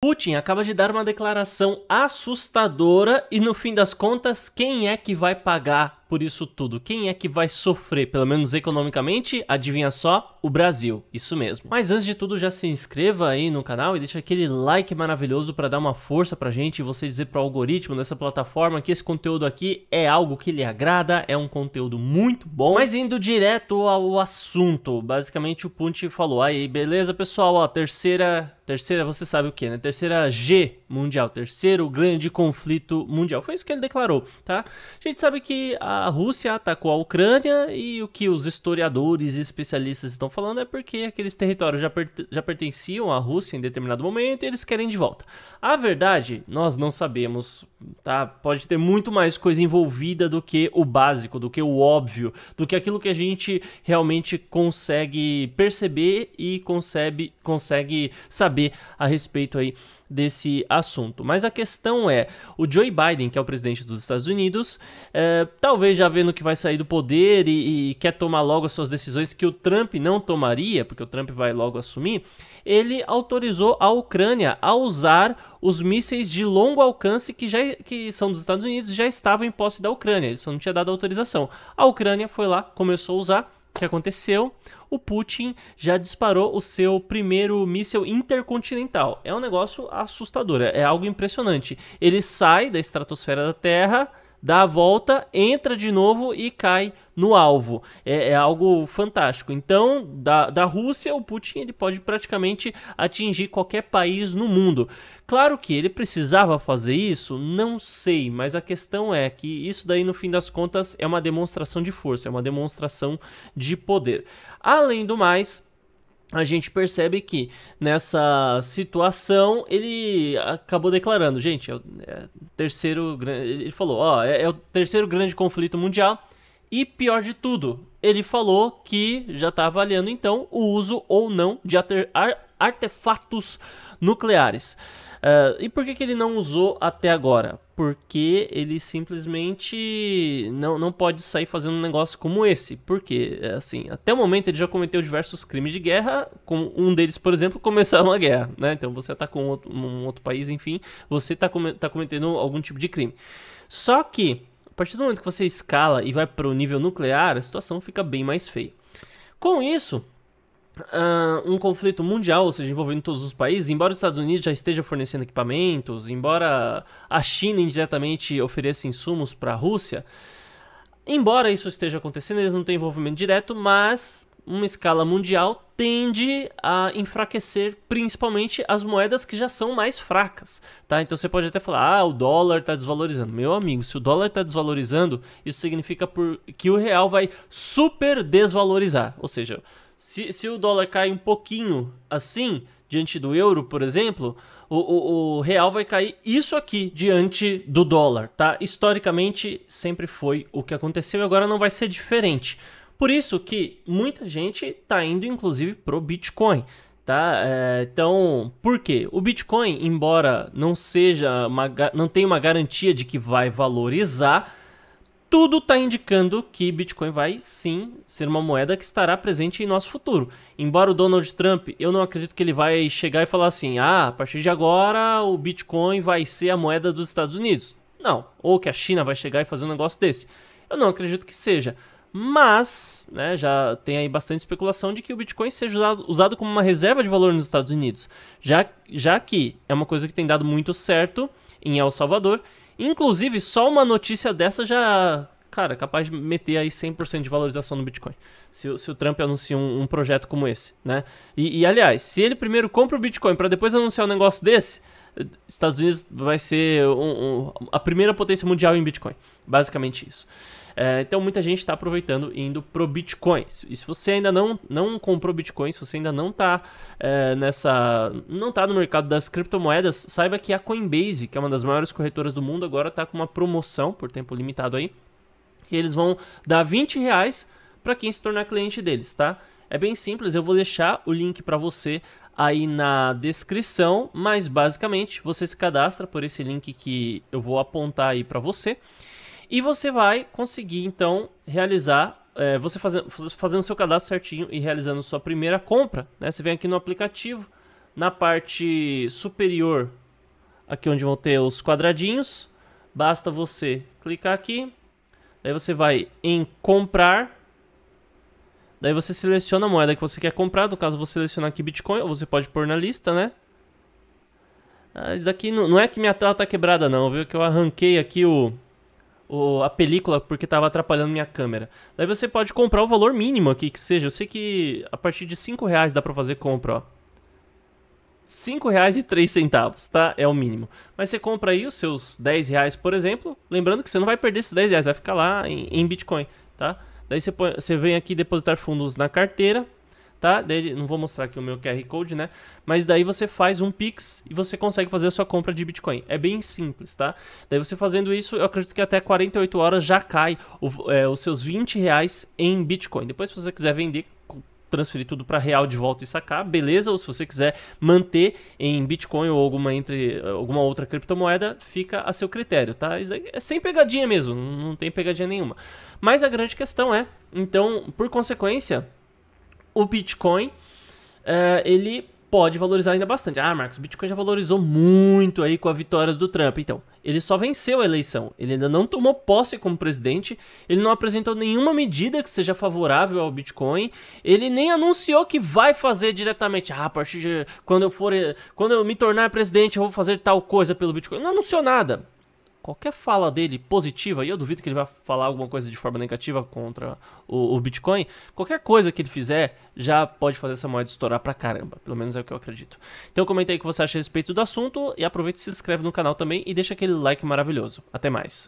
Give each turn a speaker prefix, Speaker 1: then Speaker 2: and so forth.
Speaker 1: Putin acaba de dar uma declaração assustadora e no fim das contas, quem é que vai pagar por isso tudo. Quem é que vai sofrer, pelo menos economicamente? Adivinha só? O Brasil. Isso mesmo. Mas antes de tudo, já se inscreva aí no canal e deixa aquele like maravilhoso para dar uma força pra gente e você dizer pro algoritmo dessa plataforma que esse conteúdo aqui é algo que lhe agrada, é um conteúdo muito bom. Mas indo direto ao assunto, basicamente o Punch falou aí, beleza, pessoal, ó, terceira, terceira, você sabe o que, né? Terceira G mundial, terceiro grande conflito mundial. Foi isso que ele declarou, tá? A gente sabe que a Rússia atacou a Ucrânia e o que os historiadores e especialistas estão falando é porque aqueles territórios já, per já pertenciam à Rússia em determinado momento e eles querem de volta. A verdade, nós não sabemos, tá? Pode ter muito mais coisa envolvida do que o básico, do que o óbvio, do que aquilo que a gente realmente consegue perceber e concebe, consegue saber a respeito aí desse assunto. Mas a questão é: o Joe Biden, que é o presidente dos Estados Unidos, é, talvez já vendo que vai sair do poder e, e quer tomar logo as suas decisões que o Trump não tomaria, porque o Trump vai logo assumir, ele autorizou a Ucrânia a usar os mísseis de longo alcance que, já, que são dos Estados Unidos já estavam em posse da Ucrânia. Ele só não tinha dado autorização. A Ucrânia foi lá, começou a usar o que aconteceu? O Putin já disparou o seu primeiro míssil intercontinental. É um negócio assustador, é, é algo impressionante. Ele sai da estratosfera da Terra dá a volta, entra de novo e cai no alvo. É, é algo fantástico. Então, da, da Rússia, o Putin ele pode praticamente atingir qualquer país no mundo. Claro que ele precisava fazer isso, não sei, mas a questão é que isso daí no fim das contas é uma demonstração de força, é uma demonstração de poder. Além do mais, a gente percebe que nessa situação ele acabou declarando, gente, é o é terceiro ele falou, ó, é, é o terceiro grande conflito mundial e pior de tudo, ele falou que já está avaliando então o uso ou não de artefatos nucleares. Uh, e por que, que ele não usou até agora? porque ele simplesmente não, não pode sair fazendo um negócio como esse. Porque, é assim, até o momento ele já cometeu diversos crimes de guerra, como um deles, por exemplo, começar uma guerra, né? Então você está com outro, um outro país, enfim, você está com, tá cometendo algum tipo de crime. Só que, a partir do momento que você escala e vai para o nível nuclear, a situação fica bem mais feia. Com isso, uh, um conflito mundial, ou seja, envolvendo todos os países, embora os Estados Unidos já esteja fornecendo equipamentos, embora a China indiretamente ofereça insumos para a Rússia, embora isso esteja acontecendo, eles não têm envolvimento direto, mas uma escala mundial tende a enfraquecer principalmente as moedas que já são mais fracas, tá? Então você pode até falar: "Ah, o dólar está desvalorizando". Meu amigo, se o dólar está desvalorizando, isso significa por... que o real vai super desvalorizar, ou seja, se, se o dólar cai um pouquinho assim, diante do euro, por exemplo, o, o, o, real vai cair isso aqui diante do dólar, tá? Historicamente sempre foi o que aconteceu e agora não vai ser diferente. Por isso que muita gente tá indo inclusive pro Bitcoin, tá? É, então, por quê? O Bitcoin, embora não seja uma, não tenha uma garantia de que vai valorizar, tudo está indicando que Bitcoin vai sim ser uma moeda que estará presente em nosso futuro. Embora o Donald Trump, eu não acredito que ele vai chegar e falar assim: ah, a partir de agora o Bitcoin vai ser a moeda dos Estados Unidos. Não. Ou que a China vai chegar e fazer um negócio desse. Eu não acredito que seja. Mas, né, já tem aí bastante especulação de que o Bitcoin seja usado, usado como uma reserva de valor nos Estados Unidos. Já, já que é uma coisa que tem dado muito certo em El Salvador Inclusive, só uma notícia dessa já, cara, capaz de meter aí 100% de valorização no Bitcoin. Se, se o Trump anuncia um, um, projeto como esse, né? E, e, aliás, se ele primeiro compra o Bitcoin para depois anunciar um negócio desse, Estados Unidos vai ser um, um, a primeira potência mundial em Bitcoin. Basicamente isso. É, então muita gente está aproveitando indo pro Bitcoin. E se você ainda não, não comprou Bitcoin, se você ainda não está é, nessa. não está no mercado das criptomoedas, saiba que a Coinbase, que é uma das maiores corretoras do mundo, agora está com uma promoção por tempo limitado aí. eles vão dar 20 reais para quem se tornar cliente deles, tá? É bem simples, eu vou deixar o link para você aí na descrição, mas basicamente você se cadastra por esse link que eu vou apontar aí para você e você vai conseguir então realizar é, você fazendo, fazendo seu cadastro certinho e realizando sua primeira compra. Né? Você vem aqui no aplicativo, na parte superior, aqui onde vão ter os quadradinhos, basta você clicar aqui, aí você vai em comprar, Daí você seleciona a moeda que você quer comprar. No caso, vou selecionar aqui Bitcoin, ou você pode pôr na lista, né? mas ah, aqui daqui não, não, é que minha tela tá quebrada não, viu? É que eu arranquei aqui o, o, a película porque tava atrapalhando minha câmera. Daí você pode comprar o valor mínimo aqui que seja. Eu sei que a partir de 5 reais dá pra fazer compra, ó. 5 reais e 3 centavos, tá? É o mínimo. Mas você compra aí os seus 10 reais, por exemplo. Lembrando que você não vai perder esses 10 reais, vai ficar lá em, em Bitcoin, Tá? Daí você, põe, você vem aqui depositar fundos na carteira, tá? Daí, não vou mostrar aqui o meu QR Code, né? Mas daí você faz um Pix e você consegue fazer a sua compra de Bitcoin. É bem simples, tá? Daí você fazendo isso, eu acredito que até 48 horas já cai o, é, os seus 20 reais em Bitcoin. Depois, se você quiser vender, transferir tudo para real de volta e sacar, beleza? Ou se você quiser manter em Bitcoin ou alguma entre alguma outra criptomoeda, fica a seu critério, tá? Isso é sem pegadinha mesmo, não tem pegadinha nenhuma. Mas a grande questão é, então, por consequência, o Bitcoin é, ele pode valorizar ainda bastante. Ah, Marcos, o Bitcoin já valorizou muito aí com a vitória do Trump. Então, ele só venceu a eleição, ele ainda não tomou posse como presidente, ele não apresentou nenhuma medida que seja favorável ao Bitcoin, ele nem anunciou que vai fazer diretamente, ah, a partir de quando eu for, eh, quando eu me tornar presidente, eu vou fazer tal coisa pelo Bitcoin. Não anunciou nada qualquer fala dele positiva, e eu duvido que ele vá falar alguma coisa de forma negativa contra o, o, Bitcoin, qualquer coisa que ele fizer já pode fazer essa moeda estourar pra caramba. Pelo menos é o que eu acredito. Então comenta aí o que você acha a respeito do assunto e aproveita e se inscreve no canal também e deixa aquele like maravilhoso. Até mais.